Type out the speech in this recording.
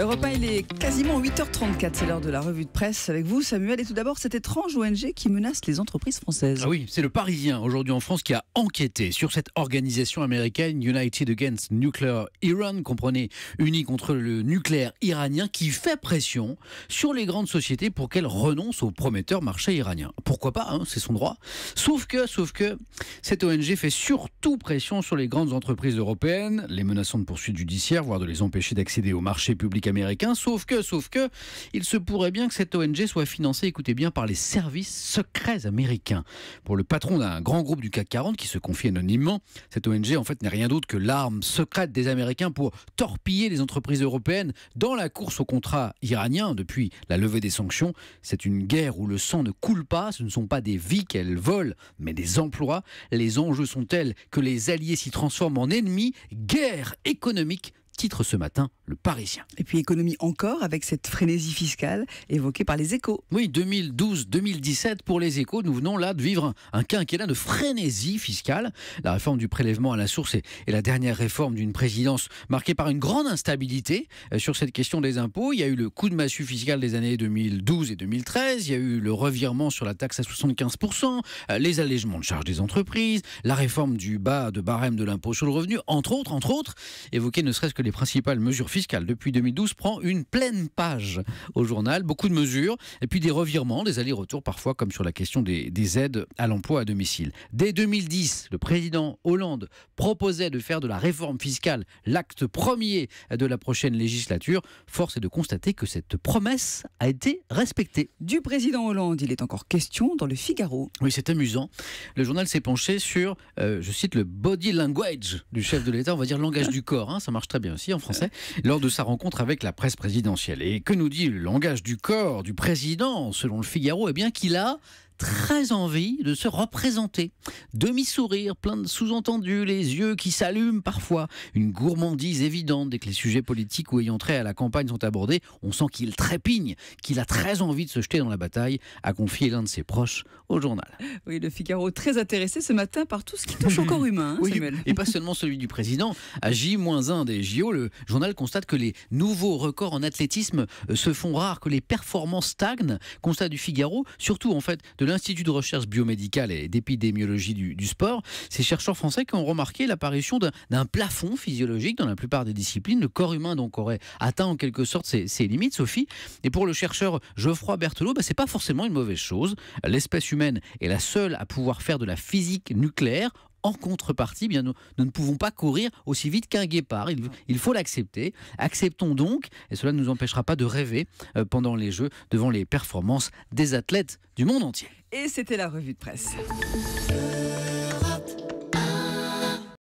1 il est quasiment 8h34, c'est l'heure de la revue de presse avec vous Samuel. Et tout d'abord, cette étrange ONG qui menace les entreprises françaises. Ah oui, c'est le Parisien aujourd'hui en France qui a enquêté sur cette organisation américaine United Against Nuclear Iran, comprenez, unie contre le nucléaire iranien, qui fait pression sur les grandes sociétés pour qu'elles renoncent au prometteur marché iranien. Pourquoi pas, hein, c'est son droit. Sauf que, sauf que, cette ONG fait surtout pression sur les grandes entreprises européennes, les menaçant de poursuites judiciaires, voire de les empêcher d'accéder au marché public américains, Sauf que, sauf que, il se pourrait bien que cette ONG soit financée, écoutez bien, par les services secrets américains. Pour le patron d'un grand groupe du CAC 40 qui se confie anonymement, cette ONG en fait n'est rien d'autre que l'arme secrète des Américains pour torpiller les entreprises européennes dans la course au contrat iranien depuis la levée des sanctions. C'est une guerre où le sang ne coule pas, ce ne sont pas des vies qu'elles volent, mais des emplois. Les enjeux sont tels que les alliés s'y transforment en ennemis. Guerre économique titre ce matin le Parisien. Et puis économie encore avec cette frénésie fiscale évoquée par les échos. Oui, 2012-2017 pour les échos, nous venons là de vivre un quinquennat de frénésie fiscale. La réforme du prélèvement à la source est la dernière réforme d'une présidence marquée par une grande instabilité euh, sur cette question des impôts. Il y a eu le coup de massue fiscal des années 2012 et 2013, il y a eu le revirement sur la taxe à 75%, euh, les allègements de charges des entreprises, la réforme du bas de barème de l'impôt sur le revenu, entre autres, entre autres, évoquée ne serait-ce que les principales mesures fiscales depuis 2012 prend une pleine page au journal. Beaucoup de mesures et puis des revirements, des allers-retours parfois, comme sur la question des, aides à l'emploi à domicile. Dès 2010, le président Hollande proposait de faire de la réforme fiscale l'acte premier de la prochaine législature. Force est de constater que cette promesse a été respectée. Du président Hollande, il est encore question dans le Figaro. Oui, c'est amusant. Le journal s'est penché sur, euh, je cite, le body language du chef de l'État, on va dire langage du corps. Hein, ça marche très bien aussi en français, lors de sa rencontre avec la presse présidentielle. Et que nous dit le langage du corps du président, selon le Figaro Eh bien qu'il a très envie de se représenter. Demi-sourire, plein de sous-entendus, les yeux qui s'allument parfois, une gourmandise évidente dès que les sujets politiques ou ayant trait à la campagne sont abordés, on sent qu'il trépigne, qu'il a très envie de se jeter dans la bataille, a confié l'un de ses proches au journal. Oui, le Figaro très intéressé ce matin par tout ce qui touche au corps humain, hein, oui, Et pas seulement celui du président. À J-1 des JO, le journal constate que les nouveaux records en athlétisme euh, se font rares, que les performances stagnent, constat du Figaro, surtout en fait de l'Institut de recherche biomédicale et d'épidémiologie du, sport, ces chercheurs français qui ont remarqué l'apparition d'un plafond physiologique dans la plupart des disciplines. Le corps humain donc aurait atteint en quelque sorte ses, limites, Sophie. Et pour le chercheur Geoffroy Berthelot, ce bah, c'est pas forcément une mauvaise chose. L'espèce humaine est la seule à pouvoir faire de la physique nucléaire en contrepartie, eh bien, nous, ne pouvons pas courir aussi vite qu'un guépard. Il, faut l'accepter. Acceptons donc, et cela ne nous empêchera pas de rêver euh, pendant les Jeux devant les performances des athlètes du monde entier. Et c'était la revue de presse.